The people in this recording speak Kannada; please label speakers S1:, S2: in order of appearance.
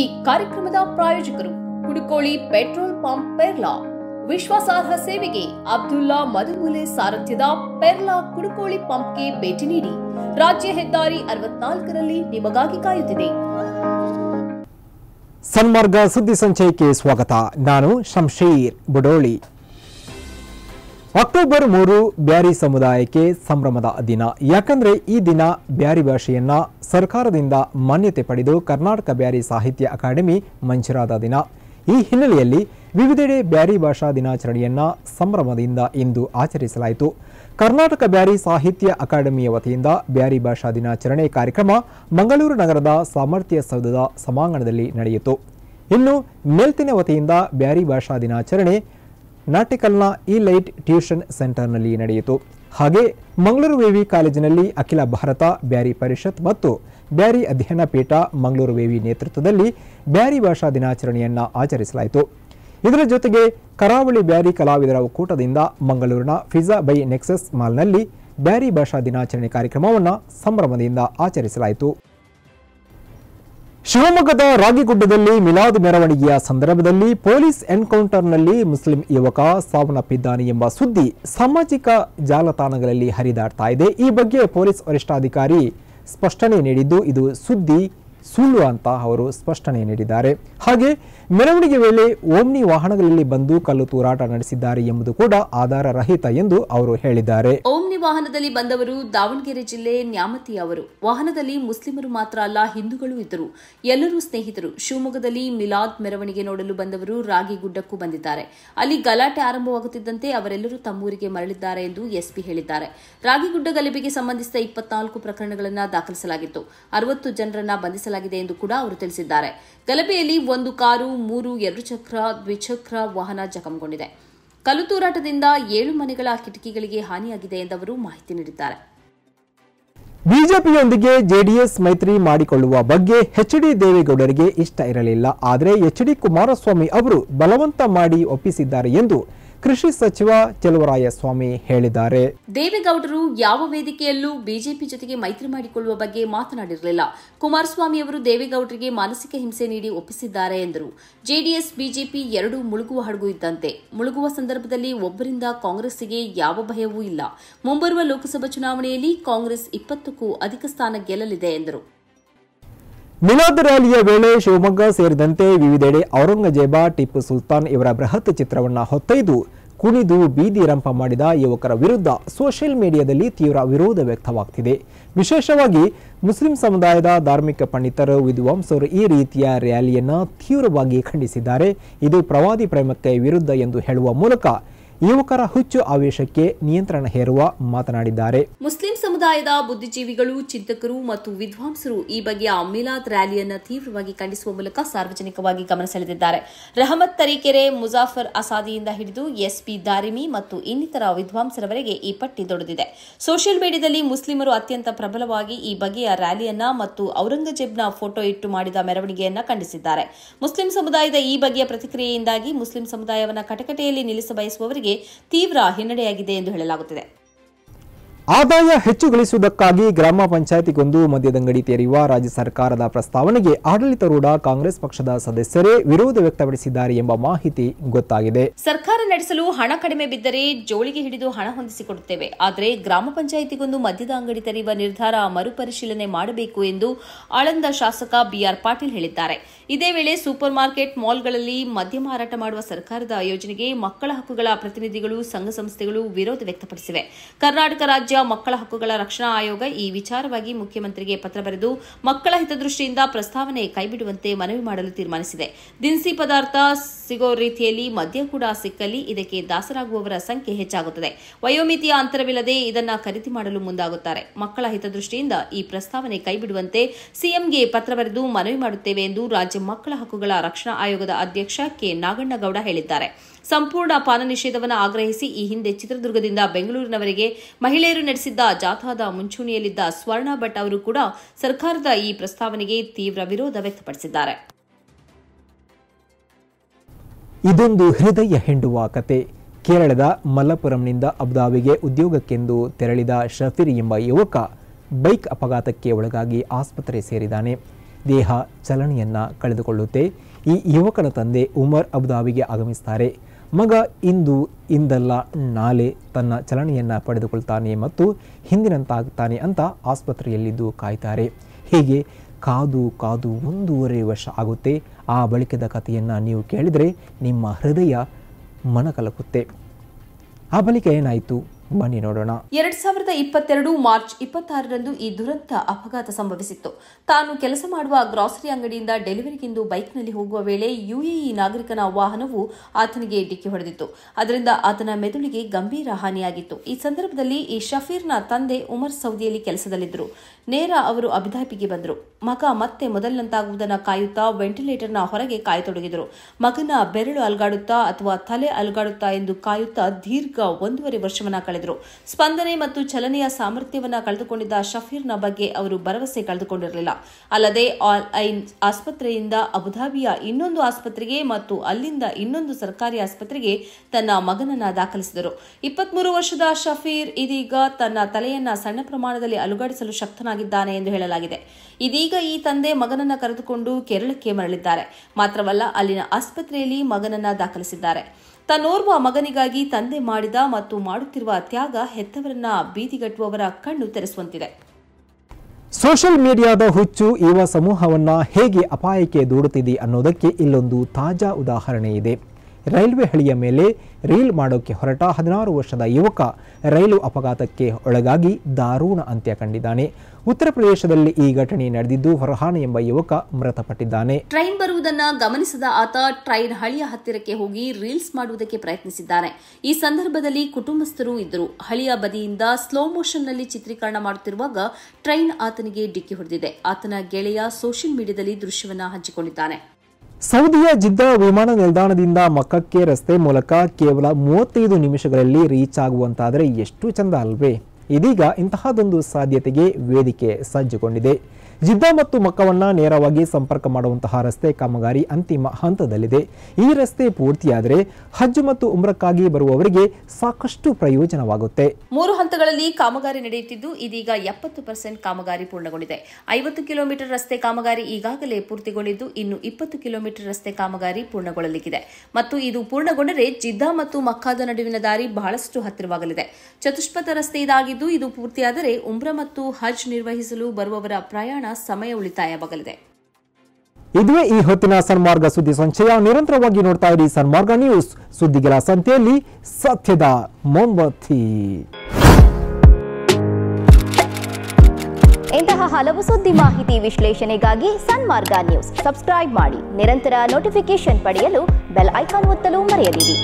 S1: ಈ ಕಾರ್ಯಕ್ರಮದ ಪ್ರಾಯೋಜಕರು ಕುಡುಕೋಳಿ ಪೆಟ್ರೋಲ್ ಪಂಪ್ ಪೆರ್ಲಾ ವಿಶ್ವಾಸಾರ್ಹ ಸೇವೆಗೆ ಅಬ್ದುಲ್ಲಾ ಮದುಮೂಲೆ ಸಾರಥ್ಯದ ಪೆರ್ಲಾ ಕುಡುಕೋಳಿ ಪಂಪ್ಗೆ ಭೇಟಿ ನೀಡಿ ರಾಜ್ಯ ಹೆದ್ದಾರಿ ಅರವತ್ನಾಲ್ಕರಲ್ಲಿ ನಿಮಗಾಗಿ ಕಾಯುತ್ತಿದೆ
S2: ಸನ್ಮಾರ್ಗ ಸುದ್ದಿ ಸಂಚಯಕ್ಕೆ ಸ್ವಾಗತ ನಾನು ಶಂಶೀರ್ ಬುಡೋಳಿ ಅಕ್ಟೋಬರ್ ಮೂರು ಬ್ಯಾರಿ ಸಮುದಾಯಕ್ಕೆ ಸಂಭ್ರಮದ ದಿನ ಯಾಕಂದರೆ ಈ ದಿನ ಬ್ಯಾರಿ ಭಾಷೆಯನ್ನ ಸರ್ಕಾರದಿಂದ ಮಾನ್ಯತೆ ಪಡೆದು ಕರ್ನಾಟಕ ಬ್ಯಾರಿ ಸಾಹಿತ್ಯ ಅಕಾಡೆಮಿ ಮಂಜೂರಾದ ದಿನ ಈ ಹಿನ್ನೆಲೆಯಲ್ಲಿ ವಿವಿಧೆಡೆ ಬ್ಯಾರಿ ಭಾಷಾ ದಿನಾಚರಣೆಯನ್ನ ಸಂಭ್ರಮದಿಂದ ಇಂದು ಆಚರಿಸಲಾಯಿತು ಕರ್ನಾಟಕ ಬ್ಯಾರಿ ಸಾಹಿತ್ಯ ಅಕಾಡೆಮಿಯ ವತಿಯಿಂದ ಬ್ಯಾರಿ ಭಾಷಾ ದಿನಾಚರಣೆ ಕಾರ್ಯಕ್ರಮ ಮಂಗಳೂರು ನಗರದ ಸಾಮರ್ಥ್ಯ ಸೌಧದ ಸಮಾಂಗಣದಲ್ಲಿ ನಡೆಯಿತು ಇನ್ನು ಮೇಲ್ತಿನ ವತಿಯಿಂದ ಬ್ಯಾರಿ ಭಾಷಾ ದಿನಾಚರಣೆ ನಾಟಿಕಲ್ನ ಇ ಲೈಟ್ ಟ್ಯೂಷನ್ ಸೆಂಟರ್ನಲ್ಲಿ ನಡೆಯಿತು ಹಾಗೆ ಮಂಗಳೂರು ವೇವಿ ಕಾಲೇಜಿನಲ್ಲಿ ಅಖಿಲ ಭಾರತ ಬ್ಯಾರಿ ಪರಿಷತ್ ಮತ್ತು ಬ್ಯಾರಿ ಅಧ್ಯಯನ ಪೀಠ ಮಂಗಳೂರು ವೇವಿ ನೇತೃತ್ವದಲ್ಲಿ ಬ್ಯಾರಿ ಭಾಷಾ ದಿನಾಚರಣೆಯನ್ನು ಆಚರಿಸಲಾಯಿತು ಇದರ ಜೊತೆಗೆ ಕರಾವಳಿ ಬ್ಯಾರಿ ಕಲಾವಿದರ ಒಕ್ಕೂಟದಿಂದ ಮಂಗಳೂರಿನ ಫಿಜಾ ಬೈ ನೆಕ್ಸಸ್ ಮಾಲ್ನಲ್ಲಿ ಬ್ಯಾರಿ ಭಾಷಾ ದಿನಾಚರಣೆ ಕಾರ್ಯಕ್ರಮವನ್ನು ಸಂಭ್ರಮದಿಂದ ಆಚರಿಸಲಾಯಿತು ಶಿವಮೊಗ್ಗದ ರಾಗಿಗುಡ್ಡದಲ್ಲಿ ಮಿಲಾದ್ ಮೆರವಣಿಗೆಯ ಸಂದರ್ಭದಲ್ಲಿ ಪೊಲೀಸ್ ಎನ್ಕೌಂಟರ್ನಲ್ಲಿ ಮುಸ್ಲಿಂ ಯುವಕ ಸಾವನ್ನಪ್ಪಿದ್ದಾನೆ ಎಂಬ ಸುದ್ದಿ ಸಾಮಾಜಿಕ ಜಾಲತಾಣಗಳಲ್ಲಿ ಹರಿದಾಡ್ತಾ ಇದೆ ಈ ಬಗ್ಗೆ ಪೊಲೀಸ್ ವರಿಷ್ಠಾಧಿಕಾರಿ ಸ್ಪಷ್ಟನೆ ನೀಡಿದ್ದು ಇದು ಸುದ್ದಿ ಸುಳ್ಳು ಅಂತ ಅವರು ಸ್ಪಷ್ಟನೆ ನೀಡಿದ್ದಾರೆ ಹಾಗೆ ಮೆರವಣಿಗೆ ವೇಳೆ ಓಮ್ನಿ ವಾಹನಗಳಲ್ಲಿ ಬಂದು ಕಲ್ಲು ತೂರಾಟ ನಡೆಸಿದ್ದಾರೆ ಎಂಬುದು ಕೂಡ ಆಧಾರರಹಿತ ಎಂದು ಅವರು ಹೇಳಿದ್ದಾರೆ
S1: ವಾಹನದಲ್ಲಿ ಬಂದವರು ದಾವಣಗೆರೆ ಜಿಲ್ಲೆ ನ್ಯಾಮತಿ ಅವರು ವಾಹನದಲ್ಲಿ ಮುಸ್ಲಿಮರು ಮಾತ್ರ ಅಲ್ಲ ಹಿಂದೂಗಳು ಇದ್ದರು ಎಲ್ಲರೂ ಸ್ನೇಹಿತರು ಶಿವಮೊಗ್ಗದಲ್ಲಿ ಮಿಲಾದ್ ಮೆರವಣಿಗೆ ನೋಡಲು ಬಂದವರು ರಾಗಿಗುಡ್ಡಕ್ಕೂ ಬಂದಿದ್ದಾರೆ ಅಲ್ಲಿ ಗಲಾಟೆ ಆರಂಭವಾಗುತ್ತಿದ್ದಂತೆ ಅವರೆಲ್ಲರೂ ತಮ್ಮೂರಿಗೆ ಮರಳಿದ್ದಾರೆ ಎಂದು ಎಸ್ಪಿ ಹೇಳಿದ್ದಾರೆ ರಾಗಿಗುಡ್ಡ ಗಲಭೆಗೆ ಸಂಬಂಧಿಸಿದ ಇಪ್ಪತ್ನಾಲ್ಕು ಪ್ರಕರಣಗಳನ್ನು ದಾಖಲಿಸಲಾಗಿತ್ತು ಅರವತ್ತು ಜನರನ್ನ ಬಂಧಿಸಲಾಗಿದೆ ಎಂದು ಕೂಡ ಅವರು ತಿಳಿಸಿದ್ದಾರೆ ಗಲಭೆಯಲ್ಲಿ ಒಂದು ಕಾರು ಮೂರು ಎರಡು ಚಕ್ರ ದ್ವಿಚಕ್ರ ವಾಹನ ಜಖಂಗೊಂಡಿದೆ ಕಲ್ಲು ಏಳು ಮನೆಗಳ ಕಿಟಕಿಗಳಿಗೆ ಹಾನಿಯಾಗಿದೆ ಎಂದವರು ಮಾಹಿತಿ ನೀಡಿದ್ದಾರೆ
S2: ಬಿಜೆಪಿಯೊಂದಿಗೆ ಜೆಡಿಎಸ್ ಮೈತ್ರಿ ಮಾಡಿಕೊಳ್ಳುವ ಬಗ್ಗೆ ಎಚ್ ಡಿ ದೇವೇಗೌಡರಿಗೆ ಇಷ್ಟ ಇರಲಿಲ್ಲ ಆದರೆ ಎಚ್ ಡಿ ಕುಮಾರಸ್ವಾಮಿ ಅವರು ಬಲವಂತ ಮಾಡಿ ಒಪ್ಪಿಸಿದ್ದಾರೆ ಎಂದು ಕೃಷಿ ಸಚಿವ ಚಲುವರಾಯಸ್ವಾಮಿ ಹೇಳಿದ್ದಾರೆ
S1: ದೇವೇಗೌಡರು ಯಾವ ವೇದಿಕೆಯಲ್ಲೂ ಬಿಜೆಪಿ ಜೊತೆಗೆ ಮೈತ್ರಿ ಮಾಡಿಕೊಳ್ಳುವ ಬಗ್ಗೆ ಮಾತನಾಡಿರಲಿಲ್ಲ ಕುಮಾರಸ್ವಾಮಿ ಅವರು ದೇವೇಗೌಡರಿಗೆ ಮಾನಸಿಕ ಹಿಂಸೆ ನೀಡಿ ಒಪ್ಪಿಸಿದ್ದಾರೆ ಎಂದರು ಜೆಡಿಎಸ್ ಬಿಜೆಪಿ ಎರಡೂ ಮುಳುಗುವ ಹಡಗು ಇದ್ದಂತೆ ಮುಳುಗುವ ಸಂದರ್ಭದಲ್ಲಿ ಒಬ್ಬರಿಂದ ಕಾಂಗ್ರೆಸ್ಗೆ ಯಾವ ಭಯವೂ ಇಲ್ಲ ಮುಂಬರುವ ಲೋಕಸಭಾ ಚುನಾವಣೆಯಲ್ಲಿ ಕಾಂಗ್ರೆಸ್ ಇಪ್ಪತ್ತಕ್ಕೂ ಅಧಿಕ ಸ್ಥಾನ ಗೆಲ್ಲಲಿದೆ ಎಂದರು
S2: ಮಿಲಾದ್ ರ್ಯಾಲಿಯ ವೇಳೆ ಶಿವಮೊಗ್ಗ ಸೇರಿದಂತೆ ವಿವಿಧೆಡೆ ಔರಂಗಜೇಬ ಟಿಪ್ಪು ಸುಲ್ತಾನ್ ಇವರ ಬೃಹತ್ ಚಿತ್ರವನ್ನು ಹೊತ್ತೊಯ್ದು ಕುಣಿದು ಬೀದಿ ರಂಪ ಮಾಡಿದ ಯುವಕರ ವಿರುದ್ಧ ಸೋಷಿಯಲ್ ಮೀಡಿಯಾದಲ್ಲಿ ತೀವ್ರ ವಿರೋಧ ವ್ಯಕ್ತವಾಗ್ತಿದೆ ವಿಶೇಷವಾಗಿ ಮುಸ್ಲಿಂ ಸಮುದಾಯದ ಧಾರ್ಮಿಕ ಪಂಡಿತರು ವಿದ್ವಾಂಸರು ಈ ರೀತಿಯ ರ್ಯಾಲಿಯನ್ನು ತೀವ್ರವಾಗಿ ಖಂಡಿಸಿದ್ದಾರೆ ಇದು ಪ್ರವಾದಿ ಪ್ರೇಮಕ್ಕೆ ವಿರುದ್ಧ ಎಂದು ಹೇಳುವ ಮೂಲಕ ಯುವಕರ ಹುಚ್ಚು ಆವೇಶಕ್ಕೆ ನಿಯಂತ್ರಣ ಹೇರುವ ಮಾತನಾಡಿದ್ದಾರೆ
S1: ಮುಸ್ಲಿಂ ಸಮುದಾಯದ ಬುದ್ಧಿಜೀವಿಗಳು ಚಿಂತಕರು ಮತ್ತು ವಿದ್ವಾಂಸರು ಈ ಬಗೆಯ ಮಿಲಾದ್ ರ್ಯಾಲಿಯನ್ನು ತೀವ್ರವಾಗಿ ಖಂಡಿಸುವ ಮೂಲಕ ಸಾರ್ವಜನಿಕವಾಗಿ ಗಮನ ಸೆಳೆದಿದ್ದಾರೆ ರಹಮತ್ ತರೀಕೆರೆ ಮುಜಾಫರ್ ಅಸಾದಿಯಿಂದ ಹಿಡಿದು ಎಸ್ಪಿ ದಾರಿಮಿ ಮತ್ತು ಇನ್ನಿತರ ವಿದ್ವಾಂಸರವರೆಗೆ ಈ ಪಟ್ಟಿ ದೊಡ್ಡದಿದೆ ಸೋಷಿಯಲ್ ಮೀಡಿಯಾದಲ್ಲಿ ಮುಸ್ಲಿಮರು ಅತ್ಯಂತ ಪ್ರಬಲವಾಗಿ ಈ ಬಗೆಯ ರ್ಯಾಲಿಯನ್ನ ಮತ್ತು ಔರಂಗಜೇಬ್ನ ಫೋಟೋ ಇಟ್ಟು ಮಾಡಿದ ಮೆರವಣಿಗೆಯನ್ನ ಖಂಡಿಸಿದ್ದಾರೆ ಮುಸ್ಲಿಂ ಸಮುದಾಯದ ಈ ಬಗೆಯ ಪ್ರತಿಕ್ರಿಯೆಯಿಂದಾಗಿ ಮುಸ್ಲಿಂ ಸಮುದಾಯವನ್ನು ಕಟಕಟೆಯಲ್ಲಿ ನಿಲ್ಲಿಸಬಯಸುವವರಿಗೆ ತೀವ್ರ ಹಿನ್ನಡೆಯಾಗಿದೆ ಎಂದು ಹೇಳಲಾಗುತ್ತಿದೆ
S2: ಆದಾಯ ಹೆಚ್ಚು ಗಳಿಸುವುದಕ್ಕಾಗಿ ಗ್ರಾಮ ಪಂಚಾಯತಿಗೊಂದು ಮದ್ಯದಂಗಡಿ ತೆರೆಯುವ ರಾಜ್ಯ ಸರ್ಕಾರದ ಪ್ರಸ್ತಾವನೆಗೆ ಆಡಳಿತಾರೂಢ ಕಾಂಗ್ರೆಸ್ ಪಕ್ಷದ ಸದಸ್ಯರೇ ವಿರೋಧ ವ್ಯಕ್ತಪಡಿಸಿದ್ದಾರೆ ಎಂಬ ಮಾಹಿತಿ ಗೊತ್ತಾಗಿದೆ
S1: ಸರ್ಕಾರ ನಡೆಸಲು ಹಣ ಕಡಿಮೆ ಬಿದ್ದರೆ ಜೋಳಿಗೆ ಹಿಡಿದು ಹಣ ಹೊಂದಿಸಿಕೊಡುತ್ತೇವೆ ಆದರೆ ಗ್ರಾಮ ಪಂಚಾಯಿತಿಗೊಂದು ಮದ್ಯದ ಅಂಗಡಿ ತೆರೆಯುವ ನಿರ್ಧಾರ ಮರುಪರಿಶೀಲನೆ ಮಾಡಬೇಕು ಎಂದು ಆಳಂದ ಶಾಸಕ ಬಿಆರ್ ಪಾಟೀಲ್ ಹೇಳಿದ್ದಾರೆ ಇದೇ ವೇಳೆ ಸೂಪರ್ ಮಾರ್ಕೆಟ್ ಮಾಲ್ಗಳಲ್ಲಿ ಮದ್ಯ ಮಾರಾಟ ಮಾಡುವ ಸರ್ಕಾರದ ಯೋಜನೆಗೆ ಮಕ್ಕಳ ಹಕ್ಕುಗಳ ಪ್ರತಿನಿಧಿಗಳು ಸಂಘ ಸಂಸ್ಥೆಗಳು ವಿರೋಧ ವ್ಯಕ್ತಪಡಿಸಿವೆ ಕರ್ನಾಟಕ ರಾಜ್ಯ ಮಕ್ಕಳ ಹಕ್ಕುಗಳ ರಕ್ಷಣಾ ಆಯೋಗ ಈ ವಿಚಾರವಾಗಿ ಮುಖ್ಯಮಂತ್ರಿಗೆ ಪತ್ರ ಬರೆದು ಮಕ್ಕಳ ಹಿತದೃಷ್ಟಿಯಿಂದ ಪ್ರಸ್ತಾವನೆ ಕೈಬಿಡುವಂತೆ ಮನವಿ ಮಾಡಲು ತೀರ್ಮಾನಿಸಿದೆ ದಿನಸಿ ಪದಾರ್ಥ ಸಿಗೋ ರೀತಿಯಲ್ಲಿ ಮದ್ಯ ಕೂಡ ಸಿಕ್ಕಲ್ಲಿ ಇದಕ್ಕೆ ದಾಸರಾಗುವವರ ಸಂಖ್ಯೆ ಹೆಚ್ಚಾಗುತ್ತದೆ ವಯೋಮಿತಿಯ ಅಂತರವಿಲ್ಲದೆ ಇದನ್ನು ಖರೀದಿ ಮಾಡಲು ಮುಂದಾಗುತ್ತಾರೆ ಮಕ್ಕಳ ಹಿತದೃಷ್ಟಿಯಿಂದ ಈ ಪ್ರಸ್ತಾವನೆ ಕೈಬಿಡುವಂತೆ ಸಿಎಂಗೆ ಪತ್ರ ಬರೆದು ಮನವಿ ಮಾಡುತ್ತೇವೆ ಎಂದು ರಾಜ್ಯ ಮಕ್ಕಳ ಹಕ್ಕುಗಳ ರಕ್ಷಣಾ ಆಯೋಗದ ಅಧ್ಯಕ್ಷ ಕೆ ನಾಗಣ್ಣಗೌಡ ಹೇಳಿದ್ದಾರೆ ಸಂಪೂರ್ಣ ಪಾನ ನಿಷೇಧವನ್ನು ಆಗ್ರಹಿಸಿ ಈ ಹಿಂದೆ ಚಿತ್ರದುರ್ಗದಿಂದ ಬೆಂಗಳೂರಿನವರೆಗೆ ಮಹಿಳೆಯರು ನಡೆಸಿದ್ದ ಜಾಥಾದ ಮುಂಚೂಣಿಯಲ್ಲಿದ್ದ ಸ್ವರ್ಣ ಭಟ್ ಅವರು ಕೂಡ ಸರ್ಕಾರದ ಈ ಪ್ರಸ್ತಾವನೆಗೆ ತೀವ್ರ ವಿರೋಧ ವ್ಯಕ್ತಪಡಿಸಿದ್ದಾರೆ
S2: ಇದೊಂದು ಹೃದಯ ಹೆಂಡುವ ಕತೆ ಕೇರಳದ ಮಲ್ಲಪುರಂನಿಂದ ಅಬುದಾಬಿಗೆ ಉದ್ಯೋಗಕ್ಕೆಂದು ತೆರಳಿದ ಶಫೀರ್ ಎಂಬ ಯುವಕ ಬೈಕ್ ಅಪಘಾತಕ್ಕೆ ಒಳಗಾಗಿ ಆಸ್ಪತ್ರೆ ಸೇರಿದ್ದಾನೆ ದೇಹ ಚಲನೆಯನ್ನ ಕಳೆದುಕೊಳ್ಳುತ್ತೆ ಈ ಯುವಕನ ತಂದೆ ಉಮರ್ ಅಬುದಾಬಿಗೆ ಆಗಮಿಸುತ್ತಾರೆ ಮಗ ಇಂದು ಇಂದಲ್ಲ ನಾಳೆ ತನ್ನ ಚಲನೆಯನ್ನು ಪಡೆದುಕೊಳ್ತಾನೆ ಮತ್ತು ಹಿಂದಿನಂತಾಗ್ತಾನೆ ಅಂತ ಆಸ್ಪತ್ರೆಯಲ್ಲಿದ್ದು ಕಾಯ್ತಾರೆ ಹೀಗೆ ಕಾದು ಕಾದು ಒಂದೂವರೆ ವರ್ಷ ಆಗುತ್ತೆ ಆ ಬಳಿಕದ ಕಥೆಯನ್ನು ನೀವು ಕೇಳಿದರೆ ನಿಮ್ಮ ಹೃದಯ ಮನಕಲಕುತ್ತೆ ಆ ಬಳಿಕ ಏನಾಯಿತು ಬನ್ನಿ ನೋಡೋಣ
S1: ಎರಡ್ ಸಾವಿರದ ಇಪ್ಪತ್ತೆರಡು ಮಾರ್ಚ್ ಇಪ್ಪತ್ತಾರರಂದು ಈ ದುರಂತ ಅಪಘಾತ ಸಂಭವಿಸಿತ್ತು ತಾನು ಕೆಲಸ ಮಾಡುವ ಗ್ರಾಸರಿ ಅಂಗಡಿಯಿಂದ ಡೆಲಿವರಿಗೆಂದು ಬೈಕ್ನಲ್ಲಿ ಹೋಗುವ ವೇಳೆ ಯುಎಇ ನಾಗರಿಕನ ವಾಹನವು ಆತನಿಗೆ ಡಿಕ್ಕಿ ಹೊಡೆದಿತ್ತು ಅದರಿಂದ ಆತನ ಮೆದುಳಿಗೆ ಗಂಭೀರ ಹಾನಿಯಾಗಿತ್ತು ಈ ಸಂದರ್ಭದಲ್ಲಿ ಈ ಶಫೀರ್ನ ತಂದೆ ಉಮರ್ ಸೌದಿಯಲ್ಲಿ ಕೆಲಸದಲ್ಲಿದ್ದರು ನೇರ ಅವರು ಅಭಿದಾಪಿಗೆ ಬಂದರು ಮಗ ಮತ್ತೆ ಮೊದಲಿನಂತಾಗುವುದನ್ನು ಕಾಯುತ್ತಾ ವೆಂಟಿಲೇಟರ್ನ ಹೊರಗೆ ಕಾಯತೊಡಗಿದರು ಮಗನ ಬೆರಳು ಅಲ್ಗಾಡುತ್ತಾ ಅಥವಾ ತಲೆ ಅಲ್ಗಾಡುತ್ತಾ ಎಂದು ಕಾಯುತ್ತಾ ದೀರ್ಘ ಒಂದೂವರೆ ವರ್ಷವನ್ನ ಕಳೆದ ಸ್ಪಂದನೆ ಮತ್ತು ಚಲನೆಯ ಸಾಮರ್ಥ್ಯವನ್ನು ಕಳೆದುಕೊಂಡಿದ್ದ ಶಫೀರ್ನ ಬಗ್ಗೆ ಅವರು ಭರವಸೆ ಕಳೆದುಕೊಂಡಿರಲಿಲ್ಲ ಅಲ್ಲದೆ ಆಲ್ ಐನ್ ಆಸ್ಪತ್ರೆಯಿಂದ ಅಬುಧಾಬಿಯ ಇನ್ನೊಂದು ಆಸ್ಪತ್ರೆಗೆ ಮತ್ತು ಅಲ್ಲಿಂದ ಇನ್ನೊಂದು ಸರ್ಕಾರಿ ಆಸ್ಪತ್ರೆಗೆ ತನ್ನ ಮಗನನ್ನ ದಾಖಲಿಸಿದರು ಇಪ್ಪತ್ಮೂರು ವರ್ಷದ ಶಫೀರ್ ಇದೀಗ ತನ್ನ ತಲೆಯನ್ನ ಸಣ್ಣ ಪ್ರಮಾಣದಲ್ಲಿ ಅಲುಗಾಡಿಸಲು ಶಕ್ತನಾಗಿದ್ದಾನೆ ಎಂದು ಹೇಳಲಾಗಿದೆ ಇದೀಗ ಈ ತಂದೆ ಮಗನನ್ನ ಕರೆದುಕೊಂಡು ಕೇರಳಕ್ಕೆ ಮರಳಿದ್ದಾರೆ ಮಾತ್ರವಲ್ಲ ಅಲ್ಲಿನ ಆಸ್ಪತ್ರೆಯಲ್ಲಿ ಮಗನನ್ನ ದಾಖಲಿಸಿದ್ದಾರೆ ತನ್ನೋರ್ವ ಮಗನಿಗಾಗಿ ತಂದೆ ಮಾಡಿದ ಮತ್ತು ಮಾಡುತ್ತಿರುವ ತ್ಯಾಗ ಹೆತ್ತವರನ್ನ ಬೀದಿಗಟ್ಟುವವರ ಕಣ್ಣು ತೆರೆಸುವಂತಿದೆ
S2: ಸೋಷಿಯಲ್ ಮೀಡಿಯಾದ ಹುಚ್ಚು ಯುವ ಸಮೂಹವನ್ನ ಹೇಗೆ ಅಪಾಯಕ್ಕೆ ದೂಡುತ್ತಿದೆ ಅನ್ನೋದಕ್ಕೆ ಇಲ್ಲೊಂದು ತಾಜಾ ಉದಾಹರಣೆ ಇದೆ ರೈಲ್ವೆ ಹಳಿಯ ಮೇಲೆ ರೀಲ್ ಮಾಡೋಕೆ ಹೊರಟ ಹದಿನಾರು ವರ್ಷದ ಯುವಕ ರೈಲು ಅಪಘಾತಕ್ಕೆ ಒಳಗಾಗಿ ದಾರುಣ ಅಂತ್ಯ ಕಂಡಿದ್ದಾನೆ ಉತ್ತರ ಪ್ರದೇಶದಲ್ಲಿ ಈ ಘಟನೆ ನಡೆದಿದ್ದು ಫರ್ಹಾನ್ ಎಂಬ ಯುವಕ ಮೃತಪಟ್ಟಿದ್ದಾನೆ
S1: ಟ್ರೈನ್ ಬರುವುದನ್ನ ಗಮನಿಸದ ಆತ ಟ್ರೈನ್ ಹಳಿಯ ಹತ್ತಿರಕ್ಕೆ ಹೋಗಿ ರೀಲ್ಸ್ ಮಾಡುವುದಕ್ಕೆ ಪ್ರಯತ್ನಿಸಿದ್ದಾನೆ ಈ ಸಂದರ್ಭದಲ್ಲಿ ಕುಟುಂಬಸ್ಥರು ಇದ್ದರು ಹಳಿಯ ಬದಿಯಿಂದ ಸ್ಲೋ ಮೋಷನ್ನಲ್ಲಿ ಚಿತ್ರೀಕರಣ ಮಾಡುತ್ತಿರುವಾಗ ಟ್ರೈನ್ ಆತನಿಗೆ ಡಿಕ್ಕಿ ಹೊಡೆದಿದೆ ಆತನ ಗೆಳೆಯ ಸೋಷಿಯಲ್ ಮೀಡಿಯಾದಲ್ಲಿ ದೃಶ್ಯವನ್ನು ಹಂಚಿಕೊಂಡಿದ್ದಾನೆ
S2: ಸೌದಿಯ ಜಿದ್ದ ವಿಮಾನ ನಿಲ್ದಾಣದಿಂದ ಮಕ್ಕಕ್ಕೆ ರಸ್ತೆ ಮೂಲಕ ಕೇವಲ ಮೂವತ್ತೈದು ನಿಮಿಷಗಳಲ್ಲಿ ರೀಚ್ ಆಗುವಂತಾದರೆ ಎಷ್ಟು ಚಂದ ಅಲ್ವೇ ಇದೀಗ ಇಂತಹದೊಂದು ಸಾಧ್ಯತೆಗೆ ವೇದಿಕೆ ಸಜ್ಜುಗೊಂಡಿದೆ ಜಿದ್ದಾ ಮತ್ತು ಮಕ್ಕವನ್ನ ನೇರವಾಗಿ ಸಂಪರ್ಕ ಮಾಡುವಂತಹ ರಸ್ತೆ ಕಾಮಗಾರಿ ಅಂತಿಮ ಹಂತದಲ್ಲಿದೆ ಈ ರಸ್ತೆ ಪೂರ್ತಿಯಾದರೆ ಹಜ್ ಮತ್ತು ಉಮ್ರಕ್ಕಾಗಿ ಬರುವವರಿಗೆ ಸಾಕಷ್ಟು ಪ್ರಯೋಜನವಾಗುತ್ತೆ
S1: ಮೂರು ಹಂತಗಳಲ್ಲಿ ಕಾಮಗಾರಿ ನಡೆಯುತ್ತಿದ್ದು ಇದೀಗ ಎಪ್ಪತ್ತು ಪರ್ಸೆಂಟ್ ಕಾಮಗಾರಿ ಪೂರ್ಣಗೊಂಡಿದೆ ಐವತ್ತು ಕಿಲೋಮೀಟರ್ ರಸ್ತೆ ಕಾಮಗಾರಿ ಈಗಾಗಲೇ ಪೂರ್ತಿಗೊಂಡಿದ್ದು ಇನ್ನು ಇಪ್ಪತ್ತು ಕಿಲೋಮೀಟರ್ ರಸ್ತೆ ಕಾಮಗಾರಿ ಪೂರ್ಣಗೊಳ್ಳಲಿಕ್ಕಿದೆ ಮತ್ತು ಇದು ಪೂರ್ಣಗೊಂಡರೆ ಜಿದ್ದಾ ಮತ್ತು ಮಕ್ಕಾದ ನಡುವಿನ ದಾರಿ ಬಹಳಷ್ಟು ಹತ್ತಿರವಾಗಲಿದೆ ಚತುಷ್ಪಥ ರಸ್ತೆ ಇದಾಗಿದ್ದು ಇದು ಪೂರ್ತಿಯಾದರೆ ಉಮ್ರ ಮತ್ತು ಹಜ್ ನಿರ್ವಹಿಸಲು ಬರುವವರ ಪ್ರಯಾಣ ಸಮಯ ಉಳಿತಾಯವಾಗಲಿದೆ
S2: ಇದುವೇ ಈ ಹೊತ್ತಿನ ಸನ್ಮಾರ್ಗ ಸುದ್ದಿ ಸಂಚಯ ನಿರಂತರವಾಗಿ ನೋಡ್ತಾ ಇರಿ ಸನ್ಮಾರ್ಗ ನ್ಯೂಸ್ ಸುದ್ದಿಗಳ ಸಂತೆಯಲ್ಲಿ ಸತ್ಯದ ಮೊಂಬತ್ತಿ
S1: ಇಂತಹ ಹಲವು ಸುದ್ದಿ ಮಾಹಿತಿ ವಿಶ್ಲೇಷಣೆಗಾಗಿ ಸನ್ಮಾರ್ಗ ನ್ಯೂಸ್ ಸಬ್ಸ್ಕ್ರೈಬ್ ಮಾಡಿ ನಿರಂತರ ನೋಟಿಫಿಕೇಶನ್ ಪಡೆಯಲು ಬೆಲ್ ಐಕಾನ್ ಒತ್ತಲು ಮರೆಯದಿರಿ